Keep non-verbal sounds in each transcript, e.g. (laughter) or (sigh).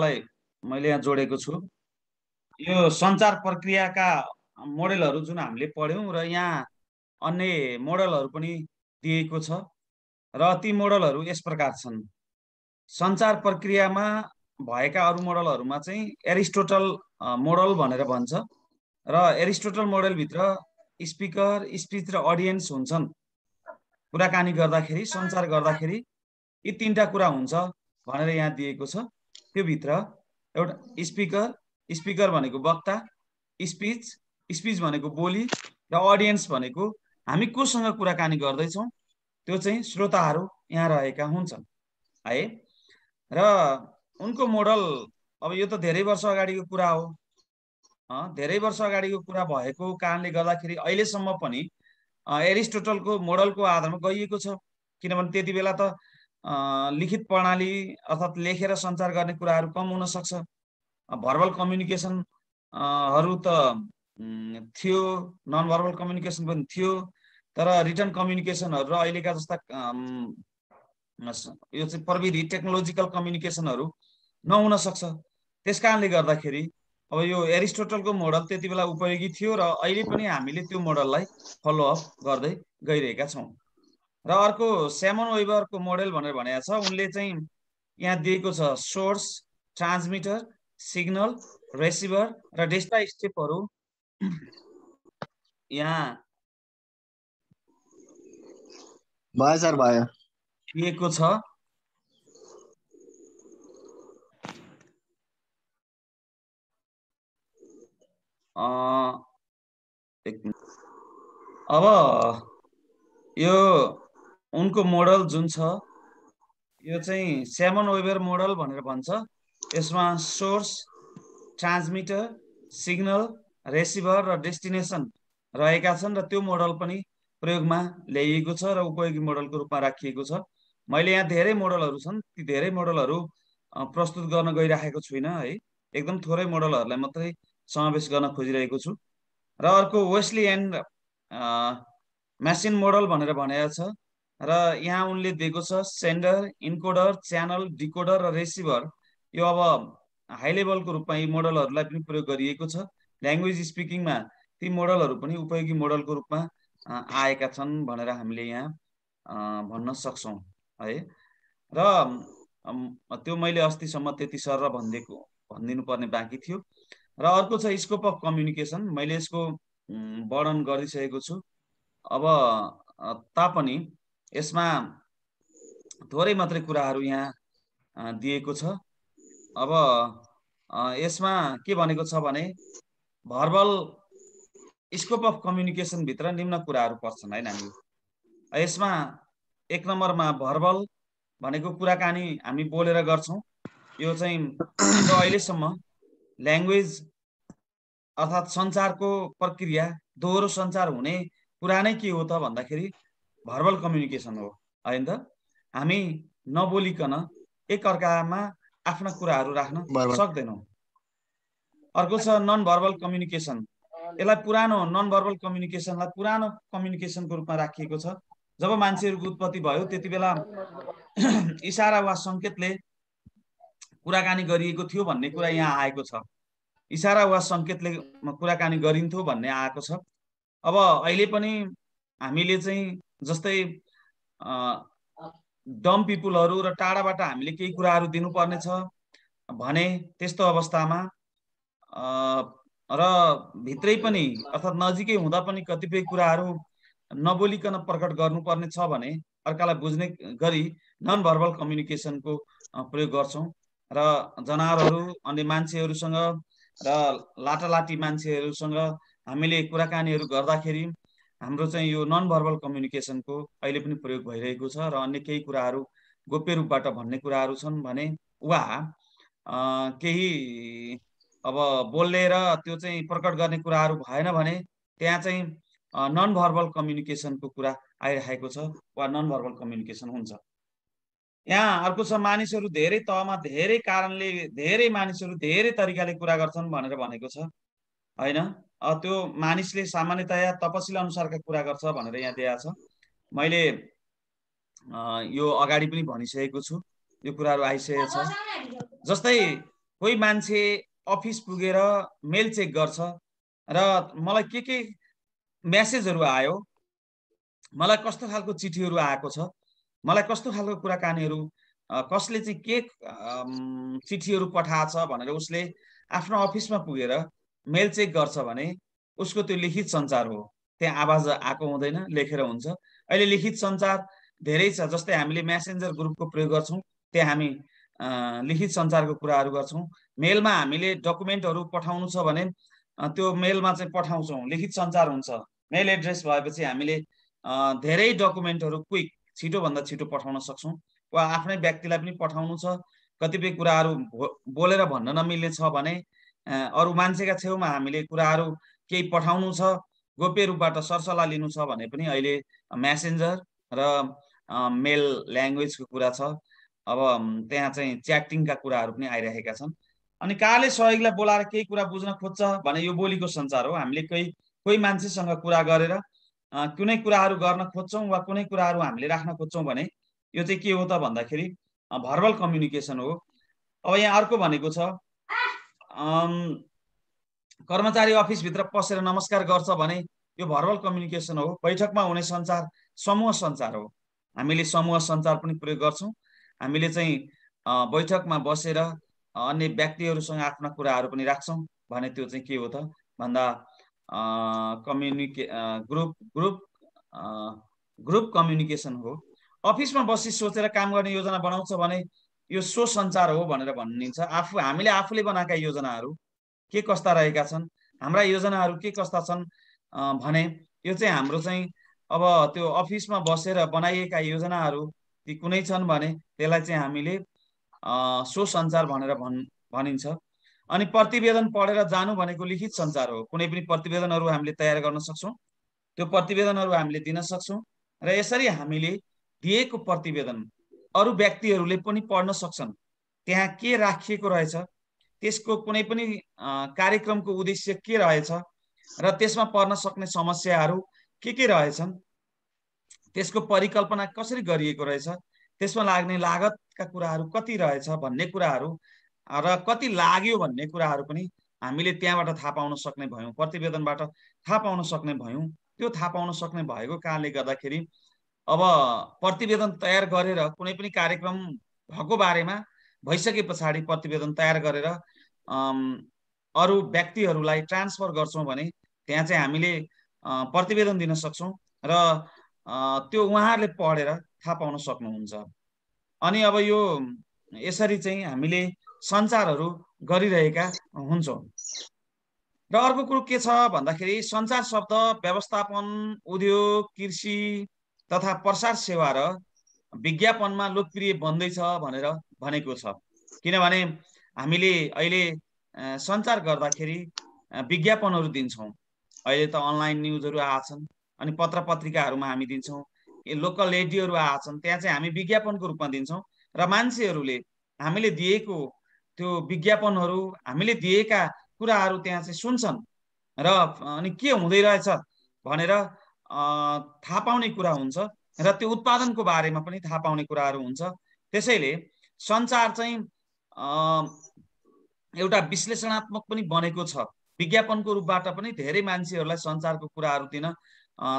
लाई मैले यहाँ जोडेको छु यो सञ्चार प्रक्रियाका मोडलहरू जुन हामीले पढ्यौँ र यहाँ अन्य मोडलहरू पनि दिएको छ र ती मोडलहरू यस प्रकार छन् सञ्चार प्रक्रियामा भएका अरू मोडलहरूमा चाहिँ एरिस्टोटल मोडल भनेर भन्छ र एरिस्टोटल मोडलभित्र स्पिकर स्पिच र अडियन्स हुन्छन् कुराकानी गर्दाखेरि सञ्चार गर्दाखेरि यी तिनवटा कुरा हुन्छ भनेर यहाँ दिएको छ त्योभित्र एउटा स्पिकर स्पिकर भनेको वक्ता स्पिच स्पिच भनेको बोली र अडियन्स भनेको हामी कोसँग कुराकानी गर्दैछौँ त्यो चाहिँ श्रोताहरू यहाँ रहेका हुन्छन् है र उनको मोडल अब यो त धेरै वर्ष अगाडिको कुरा हो धेरै वर्ष अगाडिको कुरा भएको कारणले गर्दाखेरि अहिलेसम्म पनि एरिस्टोटलको मोडलको आधारमा गइएको छ किनभने त्यति बेला त लिखित प्रणाली अर्थात् लेखेर सञ्चार गर्ने कुराहरू कम हुनसक्छ भर्बल कम्युनिकेसनहरू त थियो नन भर्बल कम्युनिकेसन पनि थियो तर रिटर्न कम्युनिकेसनहरू र अहिलेका जस्ता यो चाहिँ प्रविधि टेक्नोलोजिकल कम्युनिकेसनहरू नहुनसक्छ त्यस कारणले गर्दाखेरि अब यो एरिस्टोटलको मोडल त्यति बेला उपयोगी थियो र अहिले पनि हामीले त्यो मोडललाई फलोअप गर्दै गइरहेका छौँ र अर्को सेमन वेबरको मोडेल भनेर भनेको छ उनले चाहिँ यहाँ दिएको छ सोर्स ट्रान्समिटर सिग्नल रेसिभर र डेस्टा स्टेपहरू यहाँ भयो सर भयो दिएको छ अब यो उनको मोडल जुन छ यो चाहिँ स्यामन वेबर मोडल भनेर भन्छ यसमा सोर्स ट्रान्समिटर सिग्नल रेसिभर र डेस्टिनेसन रहेका छन् र त्यो मोडल पनि प्रयोगमा ल्याइएको छ र उपयोगी मोडलको रूपमा राखिएको छ मैले यहाँ धेरै मोडलहरू छन् ती धेरै मोडलहरू प्रस्तुत गर्न गइराखेको छुइनँ है एकदम थोरै मोडलहरूलाई मात्रै समावेश गर्न खोजिरहेको छु र अर्को वेस्ली एन्ड मेसिन मोडल भनेर भनेको छ र यहाँ उनले दिएको छ सेन्डर इन्कोडर च्यानल डिकोडर र रेसिभर यो अब हाई लेभलको रूपमा यी मोडलहरूलाई पनि प्रयोग गरिएको छ ल्याङ्ग्वेज स्पिकिङमा ती मोडलहरू पनि उपयोगी मोडलको रूपमा आएका छन् भनेर हामीले यहाँ भन्न सक्छौँ है र त्यो मैले अस्तिसम्म त्यति सर र भनिदिएको भनिदिनु पर्ने बाँकी थियो र अर्को छ स्कोप अफ कम्युनिकेसन मैले यसको वर्णन गरिसकेको छु अब तापनि यसमा थोरै मात्रै कुराहरू यहाँ दिएको छ अब यसमा के भनेको छ भने भर्बल स्कोप अफ कम्युनिकेसनभित्र निम्न कुराहरू पर्छन् है नानी यसमा एक नम्बरमा भर्बल भनेको कुराकानी हामी बोलेर गर्छौँ यो चाहिँ अहिलेसम्म ल्याङ्ग्वेज अर्थात् सञ्चारको प्रक्रिया दोहोरो सञ्चार हुने कुरा नै के हो त भन्दाखेरि भर्बल कम्युनिकेसन हो होइन त हामी नबोलिकन एकअर्कामा आफ्ना कुराहरू राख्न सक्दैनौँ अर्को छ नन भर्बल कम्युनिकेसन यसलाई पुरानो नन भर्बल कम्युनिकेसनलाई पुरानो कम्युनिकेसनको रूपमा राखिएको छ जब मान्छेहरूको उत्पत्ति भयो त्यति बेला (clears throat) इसारा वा सङ्केतले कुराकानी गरिएको थियो भन्ने कुरा यहाँ आएको छ इसारा वा सङ्केतले कुराकानी गरिन्थ्यो भन्ने आएको छ अब अहिले पनि हामीले चाहिँ जस्तै डम पिपुलहरू र टाढाबाट हामीले केही कुराहरू दिनुपर्नेछ भने त्यस्तो अवस्थामा र भित्रै पनि अर्थात् नजिकै हुँदा पनि कतिपय कुराहरू नबोलिकन प्रकट गर्नुपर्ने छ भने अर्कालाई बुझ्ने गरी नन भर्बल कम्युनिकेसनको प्रयोग गर्छौँ र जनावरहरू अन्य मान्छेहरूसँग र लाटालाटी मान्छेहरूसँग हामीले कुराकानीहरू गर्दाखेरि हाम्रो चाहिँ यो नन भर्बल कम्युनिकेसनको अहिले पनि प्रयोग भइरहेको छ र अन्य केही कुराहरू गोप्य रूपबाट भन्ने कुराहरू छन् भने वा केही अब बोल्ने र त्यो चाहिँ प्रकट गर्ने कुराहरू भएन भने त्यहाँ चाहिँ नन भर्बल कम्युनिकेसनको कुरा आइरहेको छ वा नन भर्बल कम्युनिकेसन हुन्छ यहाँ अर्को छ मानिसहरू धेरै तहमा धेरै कारणले धेरै मानिसहरू धेरै तरिकाले कुरा गर्छन् भनेर भनेको छ होइन त्यो मानिसले सामान्यतया तपसिल अनुसारका कुरा गर्छ भनेर यहाँ दिएको छ मैले यो अगाडि पनि भनिसकेको छु यो कुराहरू आइसकेको छ जस्तै कोही मान्छे अफिस पुगेर मेल चेक गर्छ र मलाई के के म्यासेजहरू आयो मलाई कस्तो खालको चिठीहरू आएको छ मलाई कस्तो खालको कुराकानीहरू कसले चाहिँ के चिठीहरू पठाएछ भनेर उसले आफ्नो अफिसमा पुगेर मेल चेक गर्छ भने उसको त्यो लिखित सञ्चार हो त्यहाँ आवाज आएको हुँदैन लेखेर हुन्छ अहिले लिखित सञ्चार धेरै छ जस्तै हामीले म्यासेन्जर ग्रुपको प्रयोग गर्छौँ त्यहाँ हामी लिखित सञ्चारको कुराहरू गर्छौँ मेलमा हामीले डकुमेन्टहरू पठाउनु छ भने त्यो मेलमा चाहिँ पठाउँछौँ लिखित सञ्चार हुन्छ मेल एड्रेस भएपछि हामीले धेरै डकुमेन्टहरू क्विक छिटोभन्दा छिटो पठाउन सक्छौँ वा आफ्नै व्यक्तिलाई पनि पठाउनु छ कतिपय कुराहरू बोलेर भन्न नमिल्ने छ भने अरू मान्छेका छेउमा हामीले कुराहरू केही पठाउनु छ गोप्य रूपबाट सरसल्लाह लिनु छ भने पनि अहिले म्यासेन्जर र मेल ल्याङ्ग्वेजको कुरा छ अब त्यहाँ चाहिँ च्याटिङका कुराहरू पनि आइरहेका छन् अनि काले सहयोगलाई बोलाएर केही कुरा बुझ्न खोज्छ भने यो बोलीको सञ्चार हो हामीले कोही कोही मान्छेसँग कुरा गरेर कुनै कुराहरू गर्न खोज्छौँ वा कुनै कुराहरू हामीले राख्न खोज्छौँ भने यो चाहिँ के हो त भन्दाखेरि भर्बल कम्युनिकेसन हो अब यहाँ अर्को भनेको छ कर्मचारी अफिसभित्र पसेर नमस्कार गर्छ भने यो भर्बल कम्युनिकेसन हो बैठकमा हुने सञ्चार समूह सञ्चार हो हामीले समूह सञ्चार पनि प्रयोग गर्छौँ हामीले चाहिँ बैठकमा बसेर अन्य व्यक्तिहरूसँग आफ्ना कुराहरू पनि राख्छौँ भने त्यो चाहिँ के हो त भन्दा कम्युनिके ग्रुप ग्रुप ग्रुप कम्युनिकेसन हो अफिसमा बसी सोचेर काम गर्ने योजना बनाउँछ भने यो सो सञ्चार हो भनेर भनिन्छ आफू हामीले आफूले बनाएका योजनाहरू के कस्ता रहेका छन् हाम्रा योजनाहरू के कस्ता छन् भने यो चाहिँ हाम्रो चाहिँ अब त्यो अफिसमा बसेर बनाइएका योजनाहरू ती कुनै छन् भने त्यसलाई चाहिँ हामीले सो सञ्चार भनेर भन् भनिन्छ अनि प्रतिवेदन पढेर जानु भनेको लिखित सञ्चार हो कुनै पनि प्रतिवेदनहरू हामीले तयार गर्न सक्छौँ त्यो प्रतिवेदनहरू हामीले दिन सक्छौँ र यसरी हामीले दिएको प्रतिवेदन अरू व्यक्तिहरूले पनि पढ्न सक्छन् त्यहाँ के राखिएको रहेछ त्यसको कुनै पनि कार्यक्रमको उद्देश्य के रहेछ र त्यसमा पर्न सक्ने समस्याहरू के के रहेछन् त्यसको परिकल्पना कसरी गरिएको रहेछ त्यसमा लाग्ने लागतका कुराहरू कति रहेछ भन्ने कुराहरू र कति लाग्यो भन्ने कुराहरू पनि हामीले त्यहाँबाट थाहा पाउन सक्ने भयौँ प्रतिवेदनबाट थाहा पाउन सक्ने भयौँ त्यो थाहा पाउन सक्ने भएको कारणले गर्दाखेरि अब प्रतिवेदन तयार गरेर कुनै पनि कार्यक्रम भएको बारेमा भइसके पछाडि प्रतिवेदन तयार गरेर अरू व्यक्तिहरूलाई ट्रान्सफर गर्छौँ भने त्यहाँ चाहिँ हामीले प्रतिवेदन दिन सक्छौँ र त्यो उहाँहरूले पढेर थाहा पाउन सक्नुहुन्छ अनि अब यो यसरी चाहिँ हामीले सञ्चारहरू गरिरहेका हुन्छौँ र अर्को कुरो के छ भन्दाखेरि सञ्चार शब्द व्यवस्थापन उद्योग कृषि तथा प्रसार सेवा र विज्ञापनमा लोकप्रिय बन्दैछ भनेर भनेको छ किनभने हामीले अहिले सञ्चार गर्दाखेरि विज्ञापनहरू दिन्छौँ अहिले त अनलाइन न्युजहरू आएछन् अनि पत्र पत्रिकाहरूमा हामी दिन्छौँ लोकल रेडियोहरू आएछन् त्यहाँ चाहिँ हामी विज्ञापनको रूपमा दिन्छौँ र मान्छेहरूले हामीले दिएको त्यो विज्ञापनहरू हामीले दिएका कुराहरू त्यहाँ चाहिँ सुन्छन् र अनि के हुँदै रहेछ भनेर थाहा पाउने कुरा हुन्छ र त्यो उत्पादनको बारेमा पनि थाहा पाउने कुराहरू हुन्छ त्यसैले सञ्चार चाहिँ एउटा विश्लेषणात्मक पनि बनेको छ विज्ञापनको रूपबाट पनि धेरै मान्छेहरूलाई सञ्चारको कुराहरू दिन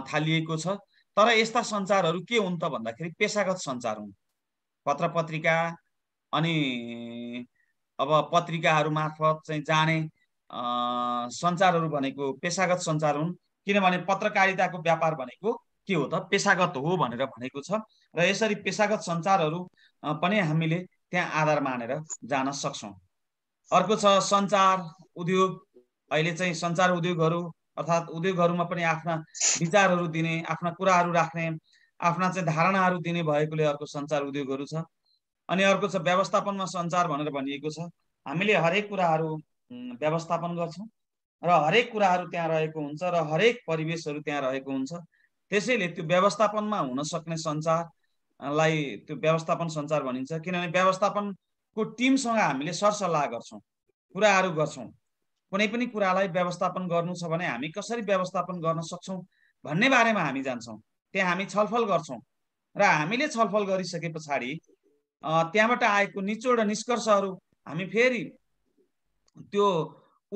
थालिएको छ तर यस्ता सञ्चारहरू के हुन् त भन्दाखेरि पेसागत सञ्चार हुन् पत्र पत्रिका अनि अब पत्रिकाहरू मार्फत चाहिँ जाने सञ्चारहरू भनेको पेसागत सञ्चार हुन् किनभने पत्रकारिताको व्यापार भनेको के हो त पेसागत हो भनेर भनेको छ र यसरी पेसागत सञ्चारहरू पनि हामीले त्यहाँ आधार मानेर जान सक्छौँ अर्को छ सञ्चार उद्योग अहिले चाहिँ सञ्चार उद्योगहरू अर्थात् उद्योगहरूमा पनि आफ्ना विचारहरू दिने आफ्ना कुराहरू राख्ने आफ्ना चाहिँ धारणाहरू दिने भएकोले अर्को सञ्चार उद्योगहरू छ अनि अर्को छ व्यवस्थापनमा सञ्चार भनेर भनिएको छ हामीले हरेक कुराहरू व्यवस्थापन गर्छौँ र हरेक कुराहरू त्यहाँ रहेको हुन्छ र हरेक परिवेशहरू त्यहाँ रहेको हुन्छ त्यसैले त्यो व्यवस्थापनमा हुन सक्ने सञ्चारलाई त्यो व्यवस्थापन सञ्चार भनिन्छ किनभने व्यवस्थापनको टिमसँग हामीले सरसल्लाह गर्छौँ कुराहरू गर्छौँ कुनै पनि कुरालाई व्यवस्थापन गर्नु छ भने हामी कसरी व्यवस्थापन गर्न सक्छौँ भन्ने बारेमा हामी जान्छौँ त्यहाँ हामी छलफल गर्छौँ र हामीले छलफल गरिसके पछाडि त्यहाँबाट आएको निचोड निष्कर्षहरू हामी फेरि त्यो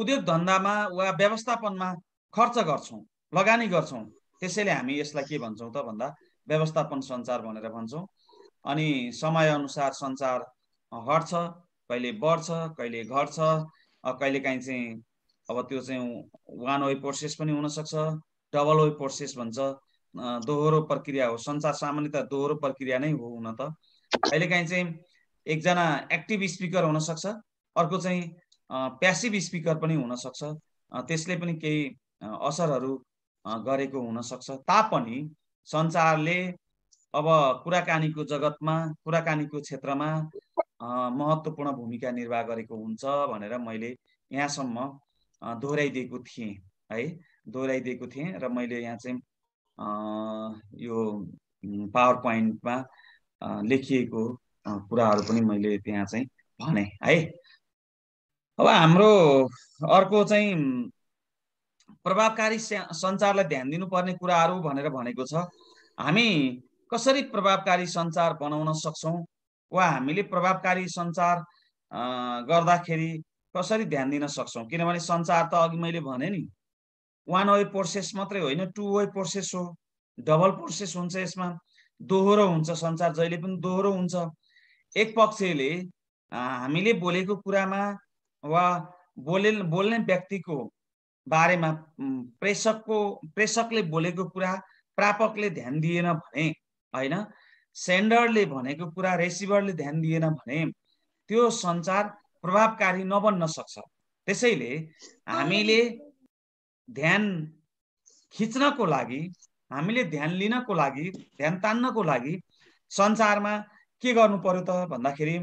उद्योग धन्दामा वा व्यवस्थापनमा खर्च गर्छौँ लगानी गर्छौँ त्यसैले हामी यसलाई के भन्छौँ त भन्दा व्यवस्थापन सञ्चार भनेर भन्छौँ अनि समयअनुसार सञ्चार हट्छ कहिले बढ्छ कहिले घट्छ कहिले कहिलेकाहीँ चाहिँ अब त्यो चाहिँ वान वे प्रोसेस पनि हुनसक्छ डबल वे प्रोसेस भन्छ दोहोरो प्रक्रिया हो सञ्चार सामान्यतः दोहोरो प्रक्रिया नै हो हुन त कहिलेकाहीँ चाहिँ एकजना एक्टिभ स्पिकर हुनसक्छ अर्को चाहिँ प्यासिभ स्पिकर पनि हुनसक्छ त्यसले पनि केही असरहरू गरेको हुनसक्छ तापनि सञ्चारले अब कुराकानीको जगतमा कुराकानीको क्षेत्रमा महत्त्वपूर्ण भूमिका निर्वाह गरेको हुन्छ भनेर मैले यहाँसम्म दोहोऱ्याइदिएको थिएँ है दोहोऱ्याइदिएको थिएँ र मैले यहाँ चाहिँ यो पावर पोइन्टमा लेखिएको कुराहरू पनि मैले त्यहाँ चाहिँ भने है अब हाम्रो अर्को चाहिँ प्रभावकारी सञ्चारलाई ध्यान दिनुपर्ने कुराहरू भनेर भनेको छ हामी कसरी प्रभावकारी सञ्चार बनाउन सक्छौँ वा हामीले प्रभावकारी सञ्चार गर्दाखेरि कसरी ध्यान दिन सक्छौँ किनभने सञ्चार त अघि मैले भने नि वान वे प्रोसेस मात्रै होइन टु वे प्रोसेस हो डबल प्रोसेस हुन्छ यसमा दोहोरो हुन्छ सञ्चार जहिले पनि दोहोरो हुन्छ एक पक्षले हामीले बोलेको कुरामा वा बोले बोल्ने व्यक्तिको बारेमा प्रेषकको प्रेषकले बोलेको कुरा प्रापकले ध्यान दिएन भने होइन सेन्डरले भनेको कुरा रेसिभरले ध्यान दिएन भने त्यो सञ्चार प्रभावकारी नबन्न सक्छ त्यसैले हामीले ध्यान खिच्नको लागि हामीले ध्यान लिनको लागि ध्यान तान्नको लागि सञ्चारमा के गर्नु पर्यो त भन्दाखेरि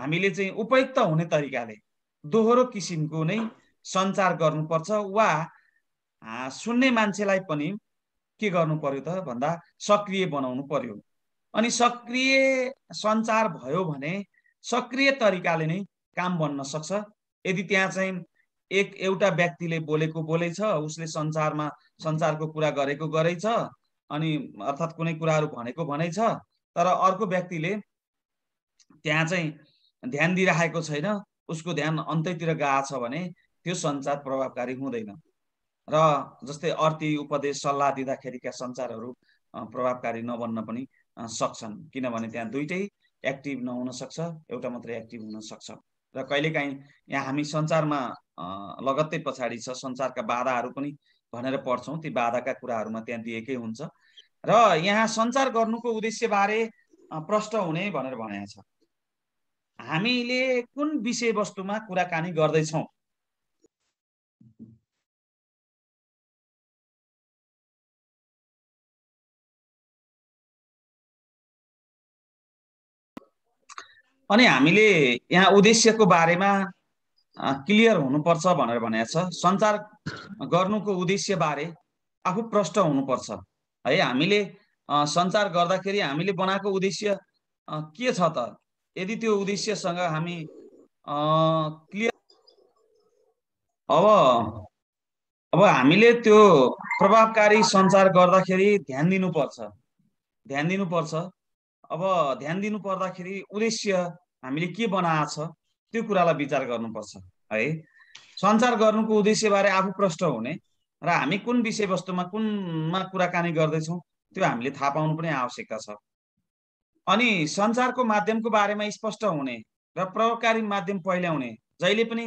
हामीले चाहिँ उपयुक्त हुने तरिकाले दोहोरो किसिमको नै सञ्चार गर्नुपर्छ वा सुन्ने मान्छेलाई पनि के गर्नु पर्यो त भन्दा सक्रिय बनाउनु पर्यो अनि सक्रिय सञ्चार भयो भने सक्रिय तरिकाले नै काम बन्न सक्छ यदि त्यहाँ चाहिँ एक एउटा व्यक्तिले बोलेको छ उसले संसारमा संसारको कुरा गरेको गरेछ अनि अर्थात् कुनै कुराहरू भनेको भनै छ तर अर्को व्यक्तिले त्यहाँ चाहिँ ध्यान दिइराखेको छैन उसको ध्यान अन्तैतिर गएको छ भने त्यो सञ्चार प्रभावकारी हुँदैन र जस्तै अर्थी उपदेश सल्लाह दिँदाखेरिका सञ्चारहरू प्रभावकारी नबन्न पनि सक्छन् किनभने त्यहाँ दुइटै एक्टिभ नहुन सक्छ एउटा मात्रै एक्टिभ हुन सक्छ र कहिलेकाहीँ यहाँ हामी सञ्चारमा लगत्तै पछाडि छ सञ्चारका बाधाहरू पनि भनेर पढ्छौँ ती बाधाका कुराहरूमा त्यहाँ दिएकै हुन्छ र यहाँ सञ्चार गर्नुको उद्देश्यबारे प्रष्ट हुने भनेर भनेको छ हामीले कुन विषयवस्तुमा कुराकानी गर्दैछौँ अनि हामीले यहाँ उद्देश्यको बारेमा क्लियर हुनुपर्छ भनेर भनेको छ सञ्चार गर्नुको उद्देश्य बारे आफू प्रष्ट हुनुपर्छ है हामीले सञ्चार गर्दाखेरि हामीले बनाएको उद्देश्य के छ त यदि त्यो उद्देश्यसँग हामी क्लियर अब अब हामीले त्यो प्रभावकारी सञ्चार गर्दाखेरि ध्यान दिनुपर्छ ध्यान दिनुपर्छ अब ध्यान दिनु पर्दाखेरि उद्देश्य हामीले के बनाएको छ त्यो कुरालाई विचार गर्नुपर्छ है सञ्चार गर्नुको उद्देश्यबारे आफू प्रष्ट हुने र हामी कुन विषयवस्तुमा कुनमा कुराकानी गर्दैछौँ त्यो हामीले थाहा पाउनु पनि आवश्यकता छ अनि सञ्चारको माध्यमको बारेमा स्पष्ट हुने र प्रभावकारी माध्यम पहिल्याउने जहिले पनि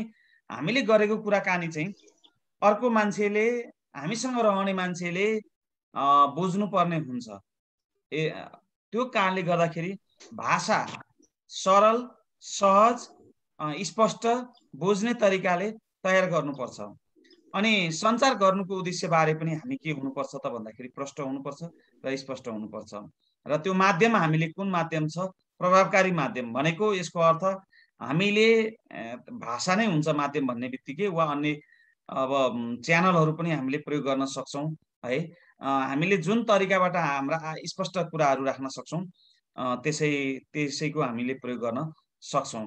हामीले गरेको कुराकानी चाहिँ अर्को मान्छेले हामीसँग रहने मान्छेले बुझ्नुपर्ने हुन्छ ए त्यो कारणले गर्दाखेरि भाषा सरल सहज स्पष्ट बुझ्ने तरिकाले तयार गर्नुपर्छ अनि सञ्चार गर्नुको उद्देश्यबारे पनि हामी के हुनुपर्छ त भन्दाखेरि प्रष्ट हुनुपर्छ र स्पष्ट हुनुपर्छ र त्यो माध्यम हामीले कुन माध्यम छ प्रभावकारी माध्यम भनेको यसको अर्थ हामीले भाषा नै हुन्छ माध्यम भन्ने बित्तिकै वा अन्य अब च्यानलहरू पनि हामीले प्रयोग गर्न सक्छौँ है हामीले जुन तरिकाबाट हाम्रा स्पष्ट कुराहरू राख्न सक्छौँ त्यसै त्यसैको हामीले प्रयोग गर्न सक्छौँ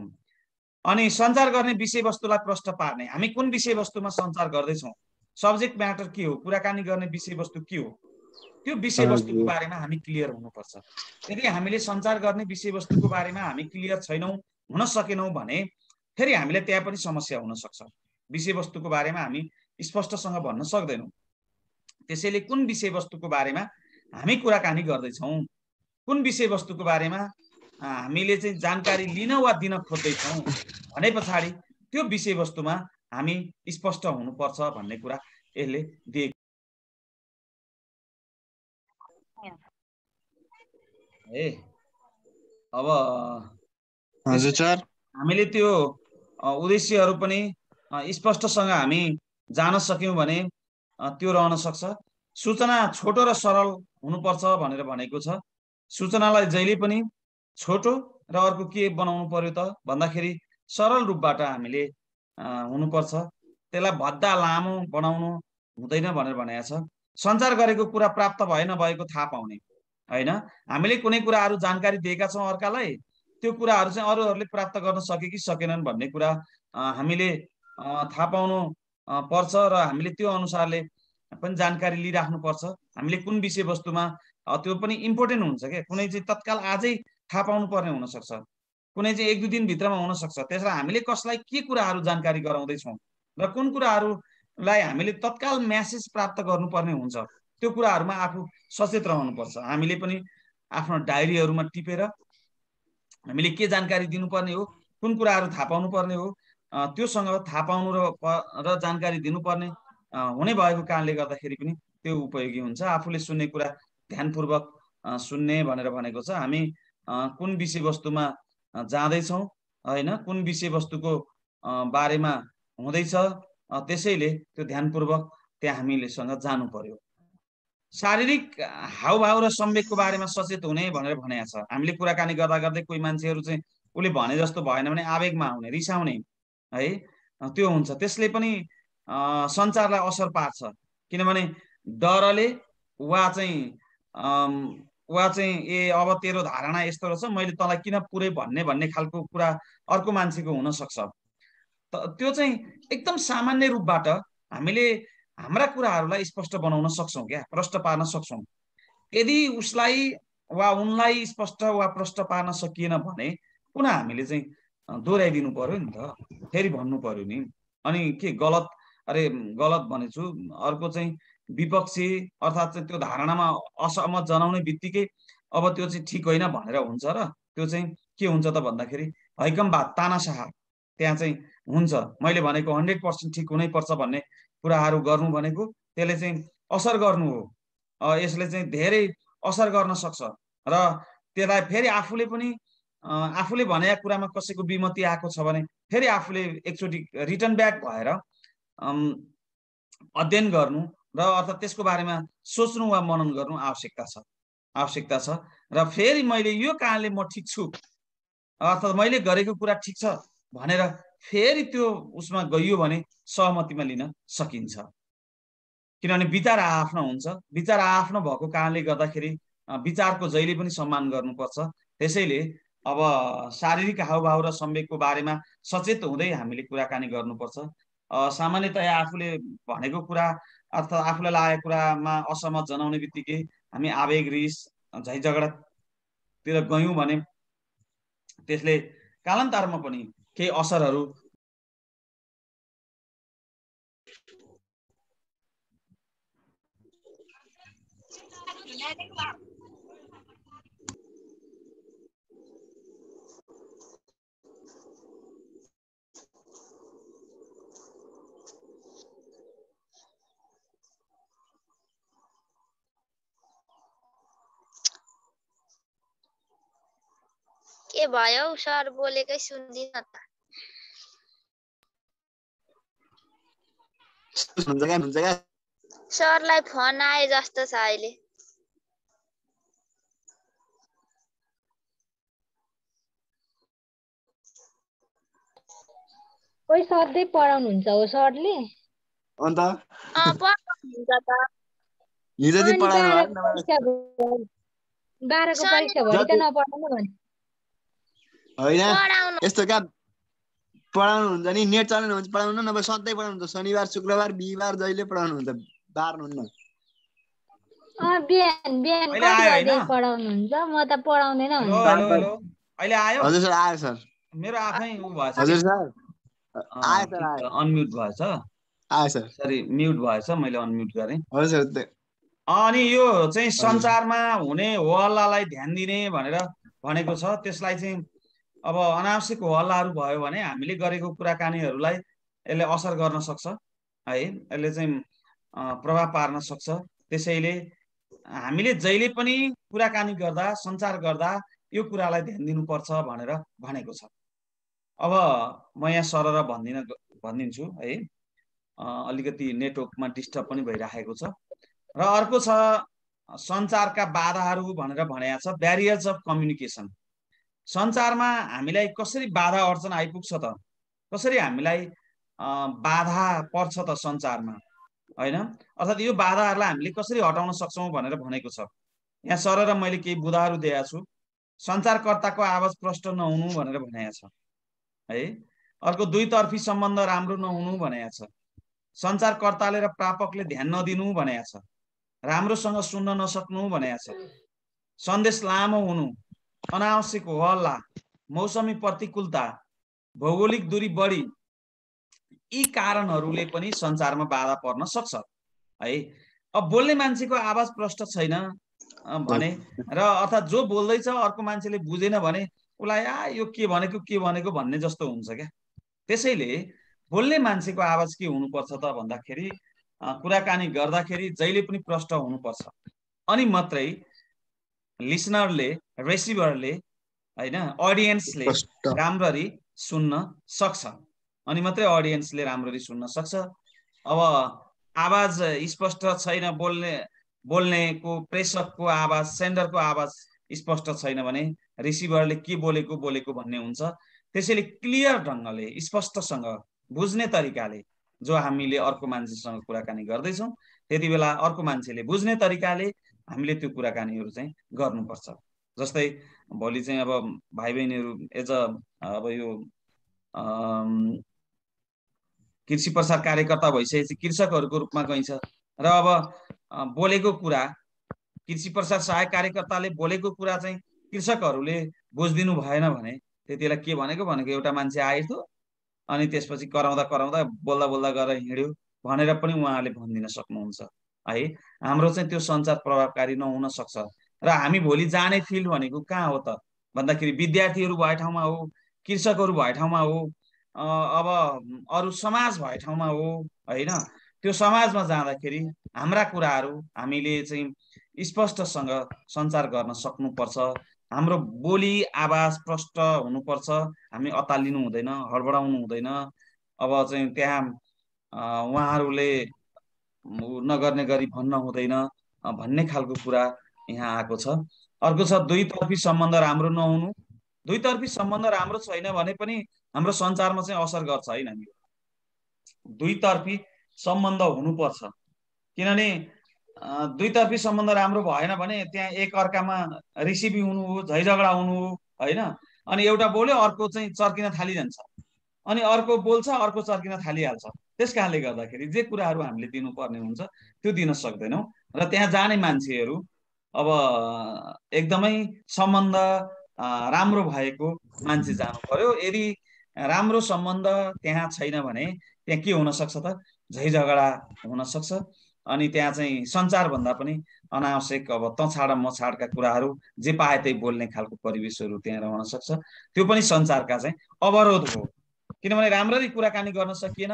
अनि सञ्चार गर्ने विषयवस्तुलाई प्रष्ट पार्ने हामी कुन विषयवस्तुमा सञ्चार गर्दैछौँ सब्जेक्ट म्याटर के हो कुराकानी गर्ने विषयवस्तु के हो त्यो विषयवस्तुको बारेमा हामी क्लियर हुनुपर्छ यदि हामीले सञ्चार गर्ने विषयवस्तुको बारेमा हामी क्लियर छैनौँ हुन सकेनौँ भने फेरि हामीलाई त्यहाँ पनि समस्या हुनसक्छ विषयवस्तुको बारेमा हामी स्पष्टसँग भन्न सक्दैनौँ त्यसैले कुन विषयवस्तुको बारेमा हामी कुराकानी गर्दैछौँ कुन विषयवस्तुको बारेमा हामीले चाहिँ जानकारी लिन वा दिन खोज्दैछौँ भने पछाडि त्यो विषयवस्तुमा हामी स्पष्ट हुनुपर्छ भन्ने कुरा यसले दिएको अब हजुर सर हामीले त्यो उद्देश्यहरू पनि स्पष्टसँग हामी जान सक्यौँ भने त्यो रहन सक्छ सूचना छोटो र सरल हुनुपर्छ भनेर भनेको छ सूचनालाई जहिले पनि छोटो र अर्को के बनाउनु पर्यो त भन्दाखेरि सरल रूपबाट हामीले हुनुपर्छ त्यसलाई भद्दा लामो बनाउनु हुँदैन भनेर भनेको छ सञ्चार गरेको कुरा प्राप्त भए नभएको थाहा पाउने होइन हामीले कुनै कुराहरू जानकारी दिएका छौँ अर्कालाई त्यो कुराहरू चाहिँ अरूहरूले प्राप्त गर्न सके कि सकेनन् भन्ने कुरा हामीले थाहा पाउनु पर्छ र हामीले त्यो अनुसारले पनि जानकारी लिइराख्नुपर्छ हामीले कुन विषयवस्तुमा त्यो पनि इम्पोर्टेन्ट हुन्छ क्या कुनै चाहिँ तत्काल आजै थाहा पाउनु पाउनुपर्ने हुनसक्छ कुनै चाहिँ एक दुई दिनभित्रमा हुनसक्छ त्यसलाई हामीले कसलाई के कुराहरू जानकारी गराउँदैछौँ र कुन कुराहरूलाई हामीले तत्काल म्यासेज प्राप्त गर्नुपर्ने हुन्छ त्यो कुराहरूमा आफू सचेत रहनुपर्छ हामीले पनि आफ्नो डायरीहरूमा टिपेर हामीले के जानकारी दिनुपर्ने हो कुन कुराहरू थाहा पाउनु पर्ने हो त्योसँग थाहा पाउनु र र जानकारी दिनुपर्ने हुने भएको कारणले गर्दाखेरि पनि त्यो उपयोगी हुन्छ आफूले सुन्ने कुरा ध्यानपूर्वक सुन्ने भनेर भनेको छ हामी कुन विषयवस्तुमा जाँदैछौँ होइन कुन विषयवस्तुको बारेमा हुँदैछ त्यसैले त्यो ध्यानपूर्वक त्यहाँ हामीलेसँग जानु पर्यो शारीरिक हाउभाव र सम्वेकको बारेमा सचेत हुने भनेर भनेको छ हामीले कुराकानी गर्दा गर्दै कोही मान्छेहरू चाहिँ उसले भने जस्तो भएन भने आवेगमा आउने रिसाउने है त्यो हुन्छ त्यसले पनि सञ्चारलाई असर पार्छ किनभने डरले वा चाहिँ वा चाहिँ ए अब तेरो धारणा यस्तो रहेछ मैले तँलाई किन पुरै भन्ने भन्ने खालको कुरा अर्को मान्छेको हुनसक्छ त त्यो चाहिँ एकदम सामान्य रूपबाट हामीले हाम्रा कुराहरूलाई स्पष्ट बनाउन सक्छौँ क्या प्रष्ट पार्न सक्छौँ यदि उसलाई वा उनलाई स्पष्ट वा प्रष्ट पार्न सकिएन भने पुनः हामीले चाहिँ दोहोऱ्याइदिनु पर्यो नि त फेरि भन्नु पर्यो नि अनि के गलत अरे गलत भनेछु अर्को चाहिँ विपक्षी अर्थात् चाहिँ त्यो धारणामा असहमत जनाउने बित्तिकै अब त्यो चाहिँ ठिक होइन भनेर हुन्छ र त्यो चाहिँ के हुन्छ त भन्दाखेरि हैकम भात तानासाह त्यहाँ चाहिँ हुन्छ मैले भनेको हन्ड्रेड पर्सेन्ट ठिक हुनैपर्छ भन्ने कुराहरू गर्नु भनेको त्यसले चाहिँ असर गर्नु हो यसले चाहिँ धेरै असर गर्न सक्छ र त्यसलाई फेरि आफूले पनि आफूले भने कुरामा कसैको विमति आएको छ भने फेरि आफूले एकचोटि रिटर्न ब्याक भएर अध्ययन गर्नु र अर्थात् त्यसको बारेमा सोच्नु वा मनन गर्नु आवश्यकता छ आवश्यकता छ र फेरि मैले यो कारणले म ठिक छु अर्थात् मैले गरेको कुरा ठिक छ भनेर फेरि त्यो उसमा गइयो भने सहमतिमा लिन सकिन्छ किनभने विचार आआफ्नो हुन्छ विचार आआफ्नो भएको कारणले गर्दाखेरि विचारको जहिले पनि सम्मान गर्नुपर्छ त्यसैले अब शारीरिक हावभाव र सम्वेकको बारेमा सचेत हुँदै हामीले कुराकानी गर्नुपर्छ सामान्यतया आफूले भनेको कुरा अर्थात् आफूलाई लागेको कुरामा असहमत जनाउने बित्तिकै हामी आवेग रिस झै झगडातिर गयौँ भने त्यसले कालान्तरमा पनि केही असरहरू के भयो सर बोलेकै सुन्दिन त सरलाई फोन आए जस्तो छ अहिले कोही सधैँ पढाउनुहुन्छ हो सरले अन्त बाह्रको परीक्षा भयो त नपढाउनु भने होइन यस्तो क्या पढाउनु हुन्छ नि नेट चलाउनुहुन्छ पढाउनु नभए सधैँ हुन्छ शनिबार शुक्रबार बिहिबार जहिले पढाउनुहुन्छ बार्नुहुन्न हजुर सर आयो सर मेरो आफै हजुर सर आयो सर आयो सर सरी मैले हजुर सर अनि यो चाहिँ संसारमा हुने हल्लालाई ध्यान दिने भनेर भनेको छ त्यसलाई चाहिँ अब अनावश्यक हल्लाहरू भयो भने हामीले गरेको कुराकानीहरूलाई यसले असर गर्न सक्छ है यसले चाहिँ प्रभाव पार्न सक्छ त्यसैले हामीले जहिले पनि कुराकानी गर्दा सञ्चार गर्दा यो कुरालाई ध्यान दिनुपर्छ भनेर भनेको छ अब म यहाँ सरर भनिदिन भनिदिन्छु है अलिकति नेटवर्कमा डिस्टर्ब पनि भइराखेको छ र अर्को छ सञ्चारका बाधाहरू भनेर भनेको छ ब्यारियर्स अफ कम्युनिकेसन सञ्चारमा हामीलाई कसरी बाधा अर्चन आइपुग्छ त कसरी हामीलाई बाधा पर्छ त सञ्चारमा होइन अर्थात् यो बाधाहरूलाई हामीले कसरी हटाउन सक्छौँ भनेर भनेको छ यहाँ सर र मैले केही बुधाहरू दिएको छु सञ्चारकर्ताको आवाज प्रष्ट नहुनु भनेर भनेको छ है अर्को दुईतर्फी सम्बन्ध राम्रो नहुनु भनेको छ सञ्चारकर्ताले र प्रापकले ध्यान नदिनु भनेको छ राम्रोसँग सुन्न नसक्नु भनेको छ सन्देश लामो हुनु अनावश्यक हल्ला मौसमी प्रतिकूलता भौगोलिक दूरी बढी यी कारणहरूले पनि सञ्चारमा बाधा पर्न सक्छ है अब बोल्ने मान्छेको आवाज प्रष्ट छैन भने र अर्थात् जो बोल्दैछ अर्को मान्छेले बुझेन भने उसलाई आ यो के भनेको के भनेको भन्ने जस्तो हुन्छ क्या त्यसैले बोल्ने मान्छेको आवाज के हुनुपर्छ त भन्दाखेरि कुराकानी गर्दाखेरि जहिले पनि प्रष्ट हुनुपर्छ अनि मात्रै लिसनरले रेसिभरले होइन अडियन्सले राम्ररी सुन्न सक्छ अनि मात्रै अडियन्सले राम्ररी सुन्न सक्छ अब आवाज स्पष्ट छैन बोल्ने बोल्नेको प्रेसकको आवाज सेन्डरको आवाज स्पष्ट छैन भने रिसिभरले के बोलेको बोलेको भन्ने हुन्छ त्यसैले क्लियर ढङ्गले स्पष्टसँग बुझ्ने तरिकाले जो हामीले अर्को मान्छेसँग कुराकानी गर्दैछौँ त्यति बेला अर्को मान्छेले बुझ्ने तरिकाले हामीले त्यो कुराकानीहरू चाहिँ गर्नुपर्छ जस्तै भोलि चाहिँ अब भाइ बहिनीहरू एज अ अब यो कृषि प्रसार कार्यकर्ता भइसकेपछि कृषकहरूको रूपमा गइन्छ र अब बोलेको कुरा कृषि प्रसार सहायक कार्यकर्ताले बोलेको कुरा चाहिँ कृषकहरूले बुझिदिनु भएन भने त्यति बेला के भनेको भनेको एउटा मान्छे आएथ्यो अनि त्यसपछि कराउँदा कराउँदा बोल्दा बोल्दा गरेर हिँड्यो भनेर पनि उहाँहरूले भनिदिन सक्नुहुन्छ है हाम्रो चाहिँ त्यो सञ्चार प्रभावकारी नहुन सक्छ र हामी भोलि जाने फिल्ड भनेको कहाँ हो त भन्दाखेरि विद्यार्थीहरू भए ठाउँमा हो कृषकहरू भए ठाउँमा हो अब अरू समाज भए ठाउँमा हो होइन त्यो समाजमा जाँदाखेरि हाम्रा कुराहरू हामीले चाहिँ स्पष्टसँग सञ्चार गर्न सक्नुपर्छ हाम्रो बोली आवाज प्रष्ट हुनुपर्छ हामी अतालिनु हुँदैन हडबडाउनु हुँदैन अब चाहिँ त्यहाँ उहाँहरूले नगर्ने गरी भन्न हुँदैन भन्ने खालको कुरा यहाँ आएको छ अर्को छ दुईतर्फी सम्बन्ध राम्रो नहुनु दुईतर्फी सम्बन्ध राम्रो छैन भने पनि हाम्रो संसारमा चाहिँ असर गर्छ होइन यो दुईतर्फी सम्बन्ध हुनुपर्छ किनभने दुईतर्फी सम्बन्ध राम्रो भएन भने त्यहाँ एक अर्कामा रिसिभी हुनु हो झैझगडा हुनु हो होइन अनि एउटा बोल्यो अर्को चाहिँ चर्किन थालिजान्छ अनि अर्को बोल्छ अर्को चर्किन थालिहाल्छ त्यस कारणले गर्दाखेरि जे कुराहरू हामीले दिनुपर्ने हुन्छ त्यो दिन सक्दैनौँ र त्यहाँ जाने मान्छेहरू अब एकदमै सम्बन्ध राम्रो भएको मान्छे जानु पर्यो यदि राम्रो सम्बन्ध त्यहाँ छैन भने त्यहाँ के हुनसक्छ त झै झगडा हुनसक्छ अनि त्यहाँ चाहिँ सञ्चारभन्दा पनि अनावश्यक अब तछाड मछाडका कुराहरू जे पाए त्यही बोल्ने खालको परिवेशहरू त्यहाँ रहन सक्छ त्यो पनि सञ्चारका चाहिँ अवरोध हो किनभने राम्ररी कुराकानी गर्न सकिएन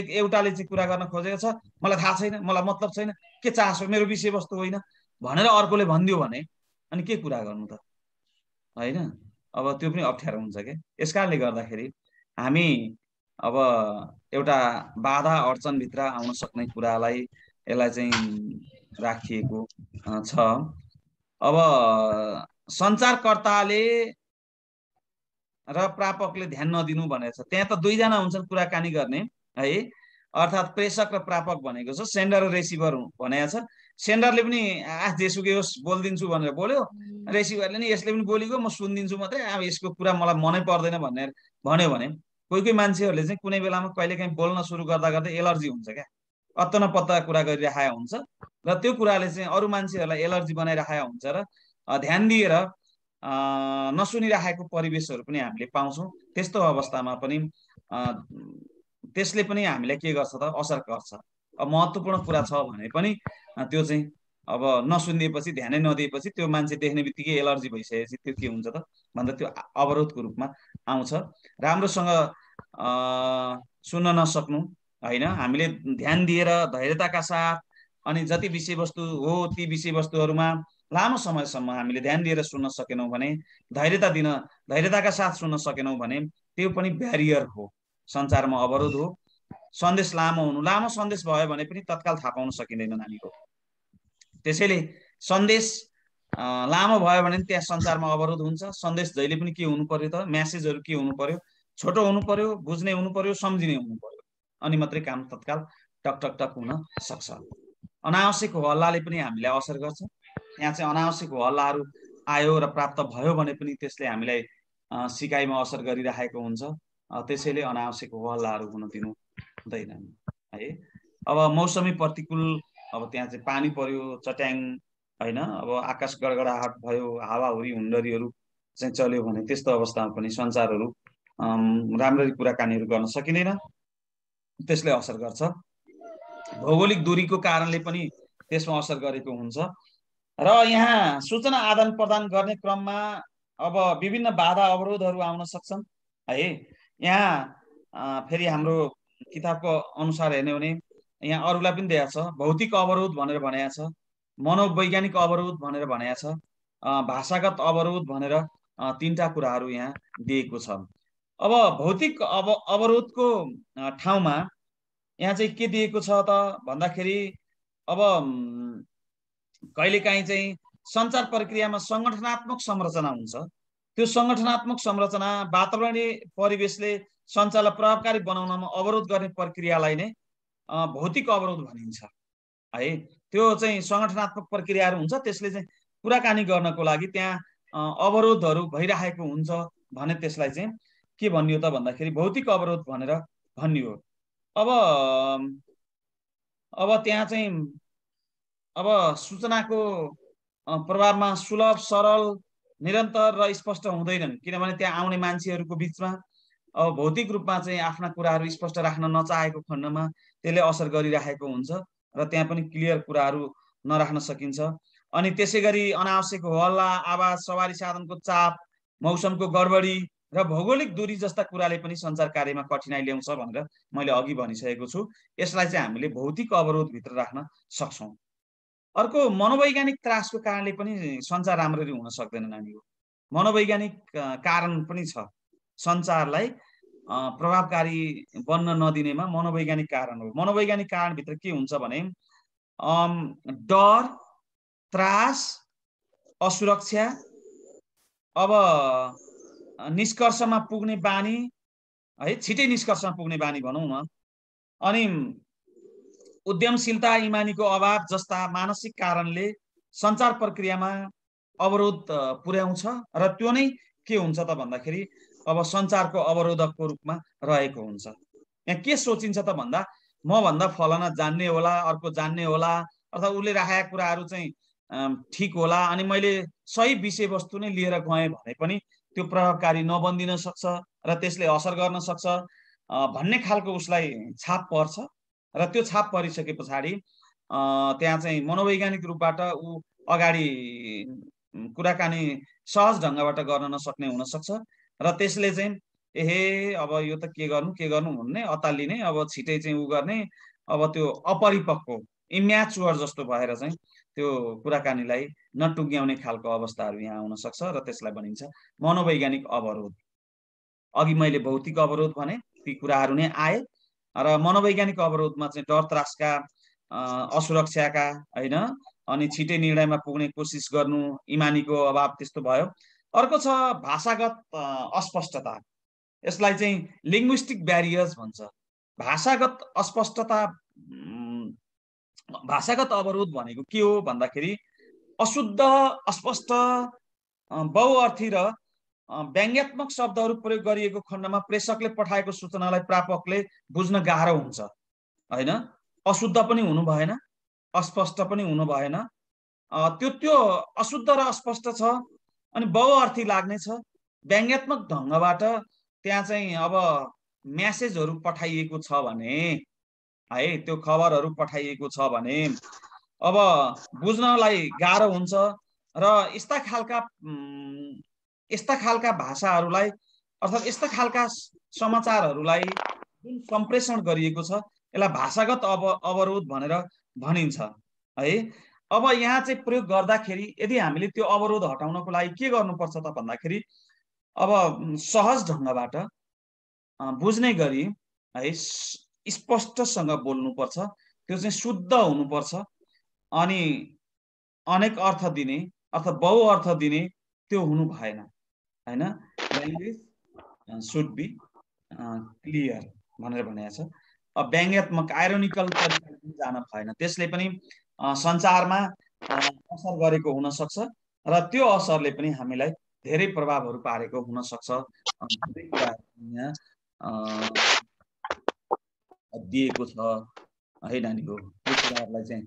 एक एउटाले चाहिँ कुरा गर्न खोजेको छ मलाई थाहा छैन मलाई मतलब छैन के चासो मेरो विषयवस्तु होइन भनेर अर्कोले भनिदियो भने अनि के कुरा गर्नु त होइन अब त्यो पनि अप्ठ्यारो हुन्छ क्या यस कारणले गर्दाखेरि हामी अब एउटा बाधा अडचनभित्र आउन सक्ने कुरालाई यसलाई चाहिँ राखिएको छ अब सञ्चारकर्ताले र प्रापकले ध्यान नदिनु भनेर छ त्यहाँ त दुईजना हुन्छन् कुराकानी गर्ने है अर्थात् प्रेषक र प्रापक भनेको छ सेन्डर र रेसिभर भनेको छ सेन्डरले पनि आ जेसुकै होस् बोलिदिन्छु भनेर बोल्यो रेसिभरले नि यसले पनि बोलेको म सुनिदिन्छु मात्रै अब यसको कुरा मलाई मनै पर्दैन भनेर भन्यो भने कोही कोही मान्छेहरूले चाहिँ कुनै बेलामा कहिलेकाहीँ बोल्न सुरु गर्दा गर्दै एलर्जी हुन्छ क्या अत्त पत्ता कुरा गरिराखेको हुन्छ र त्यो कुराले चाहिँ अरू मान्छेहरूलाई एलर्जी बनाइराखेको हुन्छ र ध्यान दिएर नसुनिराखेको परिवेशहरू पनि हामीले पाउँछौँ त्यस्तो अवस्थामा पनि त्यसले पनि हामीलाई के गर्छ त असर गर्छ अब महत्त्वपूर्ण कुरा छ भने पनि त्यो चाहिँ अब नसुनिदिएपछि ध्यानै नदिएपछि त्यो मान्छे देख्ने बित्तिकै एलर्जी भइसकेपछि त्यो के हुन्छ त भन्दा त्यो अवरोधको रूपमा आउँछ राम्रोसँग सुन्न नसक्नु होइन हामीले ध्यान दिएर धैर्यताका साथ अनि जति विषयवस्तु हो ती विषयवस्तुहरूमा लामो समयसम्म हामीले ध्यान दिएर सुन्न सकेनौँ भने धैर्यता दिन धैर्यताका साथ सुन्न सकेनौँ भने त्यो पनि ब्यारियर हो संसारमा अवरोध हो सन्देश लामो हुनु लामो सन्देश भयो भने पनि तत्काल थाहा पाउन सकिँदैन नानीको त्यसैले सन्देश लामो भयो भने त्यहाँ संसारमा अवरोध हुन्छ सन्देश जहिले पनि के हुनु पर्यो त म्यासेजहरू के हुनु पर्यो छोटो हुनु पर्यो बुझ्ने हुनु पर्यो सम्झिने हुनु पर्यो अनि मात्रै काम तत्काल टक टक टक हुन सक्छ अनावश्यक हल्लाले पनि हामीलाई असर गर्छ यहाँ चाहिँ अनावश्यक हल्लाहरू आयो र प्राप्त भयो भने पनि त्यसले हामीलाई सिकाइमा असर गरिराखेको हुन्छ त्यसैले अनावश्यक हल्लाहरू हुन दिनु हुँदैन है अब मौसमी प्रतिकूल अब त्यहाँ चाहिँ पानी पर्यो चट्याङ होइन अब आकाश गडगडाहट भयो हावाहुरी हुन्डरीहरू चाहिँ चल्यो भने त्यस्तो अवस्थामा पनि सञ्चारहरू राम्ररी कुराकानीहरू गर्न सकिँदैन त्यसले असर गर्छ भौगोलिक दूरीको कारणले पनि त्यसमा असर गरेको हुन्छ र यहाँ सूचना आदान प्रदान गर्ने क्रममा अब विभिन्न बाधा अवरोधहरू आउन सक्छन् है यहाँ फेरि हाम्रो किताबको अनुसार हेर्ने हो भने यहाँ अरूलाई पनि दिएको छ भौतिक अवरोध भनेर भनेको छ मनोवैज्ञानिक अवरोध भनेर भनेको छ भाषागत अवरोध भनेर तिनवटा कुराहरू यहाँ दिएको छ अब भौतिक अव अवरोधको ठाउँमा यहाँ चाहिँ के दिएको छ त भन्दाखेरि अब कहिलेकाहीँ चाहिँ सञ्चार प्रक्रियामा सङ्गठनात्मक संरचना हुन्छ त्यो सङ्गठनात्मक संरचना वातावरणीय परिवेशले सञ्चारलाई प्रभावकारी बनाउनमा अवरोध गर्ने प्रक्रियालाई नै भौतिक अवरोध भनिन्छ है त्यो चाहिँ सङ्गठनात्मक प्रक्रियाहरू हुन्छ त्यसले चाहिँ कुराकानी गर्नको लागि त्यहाँ अवरोधहरू भइरहेको हुन्छ भने त्यसलाई चाहिँ के भनियो त भन्दाखेरि भौतिक अवरोध भनेर भनियो अब अब त्यहाँ चाहिँ अब सूचनाको प्रभावमा सुलभ सरल निरन्तर र स्पष्ट हुँदैनन् किनभने त्यहाँ आउने मान्छेहरूको बिचमा अब भौतिक रूपमा चाहिँ आफ्ना कुराहरू स्पष्ट राख्न नचाहेको खण्डमा त्यसले असर गरिराखेको हुन्छ र त्यहाँ पनि क्लियर कुराहरू नराख्न सकिन्छ अनि त्यसै गरी अनावश्यक हल्ला आवाज सवारी साधनको चाप मौसमको गडबडी र भौगोलिक दूरी जस्ता कुराले पनि सञ्चार कार्यमा कठिनाइ ल्याउँछ भनेर मैले अघि भनिसकेको छु यसलाई चाहिँ हामीले भौतिक अवरोधभित्र राख्न सक्छौँ अर्को मनोवैज्ञानिक त्रासको कारणले पनि सञ्चार राम्ररी हुन सक्दैन नानीको मनोवैज्ञानिक कारण पनि छ सञ्चारलाई प्रभावकारी बन्न नदिनेमा मनोवैज्ञानिक कारण हो मनोवैज्ञानिक कारणभित्र के हुन्छ भने डर त्रास असुरक्षा अब निष्कर्षमा पुग्ने बानी है छिटै निष्कर्षमा पुग्ने बानी भनौँ न अनि उद्यमशीलता इमानीको अभाव जस्ता मानसिक कारणले सञ्चार प्रक्रियामा अवरोध पुर्याउँछ र त्यो नै के हुन्छ त भन्दाखेरि अब सञ्चारको अवरोधकको रूपमा रहेको हुन्छ यहाँ के सोचिन्छ त भन्दा म भन्दा फलाना जान्ने होला अर्को जान्ने होला अर्थात् उसले राखेका कुराहरू चाहिँ ठिक होला अनि मैले सही विषयवस्तु नै लिएर गएँ भने पनि त्यो प्रभावकारी नबनिदिन सक्छ र त्यसले असर गर्न सक्छ भन्ने खालको उसलाई छाप पर्छ र त्यो छाप परिसके पछाडि त्यहाँ चाहिँ मनोवैज्ञानिक रूपबाट ऊ अगाडि कुराकानी सहज ढङ्गबाट गर्न नसक्ने हुनसक्छ र त्यसले चाहिँ एहे अब यो त के गर्नु के गर्नु भन्ने अतालिने अब छिटै चाहिँ ऊ गर्ने अब त्यो अपरिपक्व इम्याचुअर जस्तो भएर चाहिँ त्यो कुराकानीलाई नटुङ्ग्याउने खालको अवस्थाहरू यहाँ आउन सक्छ र त्यसलाई भनिन्छ मनोवैज्ञानिक अवरोध अघि मैले भौतिक अवरोध भने ती कुराहरू नै आए र मनोवैज्ञानिक अवरोधमा चाहिँ डर त्रासका असुरक्षाका होइन अनि छिटै निर्णयमा पुग्ने कोसिस गर्नु इमानीको अभाव त्यस्तो भयो अर्को छ भाषागत अस्पष्टता यसलाई चाहिँ लिङ्ग्विस्टिक ब्यारियर्स भन्छ भाषागत अस्पष्टता भाषागत अवरोध भनेको के हो भन्दाखेरि अशुद्ध अस्पष्ट बहुअर्थी र व्यङ्ग्यात्मक शब्दहरू प्रयोग गरिएको खण्डमा प्रेषकले पठाएको सूचनालाई प्रापकले बुझ्न गाह्रो हुन्छ होइन अशुद्ध पनि हुनु भएन अस्पष्ट पनि हुनु भएन त्यो त्यो अशुद्ध र अस्पष्ट छ अनि बहुअर्थी लाग्ने छ व्यङ्ग्यात्मक ढङ्गबाट त्यहाँ चाहिँ अब म्यासेजहरू पठाइएको छ भने है त्यो खबरहरू पठाइएको छ भने अब बुझ्नलाई गाह्रो हुन्छ र यस्ता खालका यस्ता खालका भाषाहरूलाई अर्थात् यस्ता खालका समाचारहरूलाई जुन सम्प्रेषण गरिएको छ यसलाई भाषागत अव अवरोध भनेर भनिन्छ है अब यहाँ चाहिँ प्रयोग गर्दाखेरि यदि हामीले त्यो अवरोध हटाउनको लागि के गर्नुपर्छ त भन्दाखेरि अब सहज ढङ्गबाट बुझ्ने गरी है स्पष्टसँग बोल्नुपर्छ त्यो चाहिँ शुद्ध हुनुपर्छ अनि अनेक अर्थ दिने अर्थात् बहुअर्थ दिने त्यो हुनु भएन होइन ल्याङ्ग्वेज सुड बी क्लियर भनेर भनेको छ व्यङ्ग्यात्मक आइरोनिकल जान भएन त्यसले पनि uh, सञ्चारमा uh, असर गरेको हुनसक्छ र त्यो असरले पनि हामीलाई धेरै प्रभावहरू पारेको हुनसक्छ uh, दिएको छ है नानीको त्यो कुराहरूलाई चाहिँ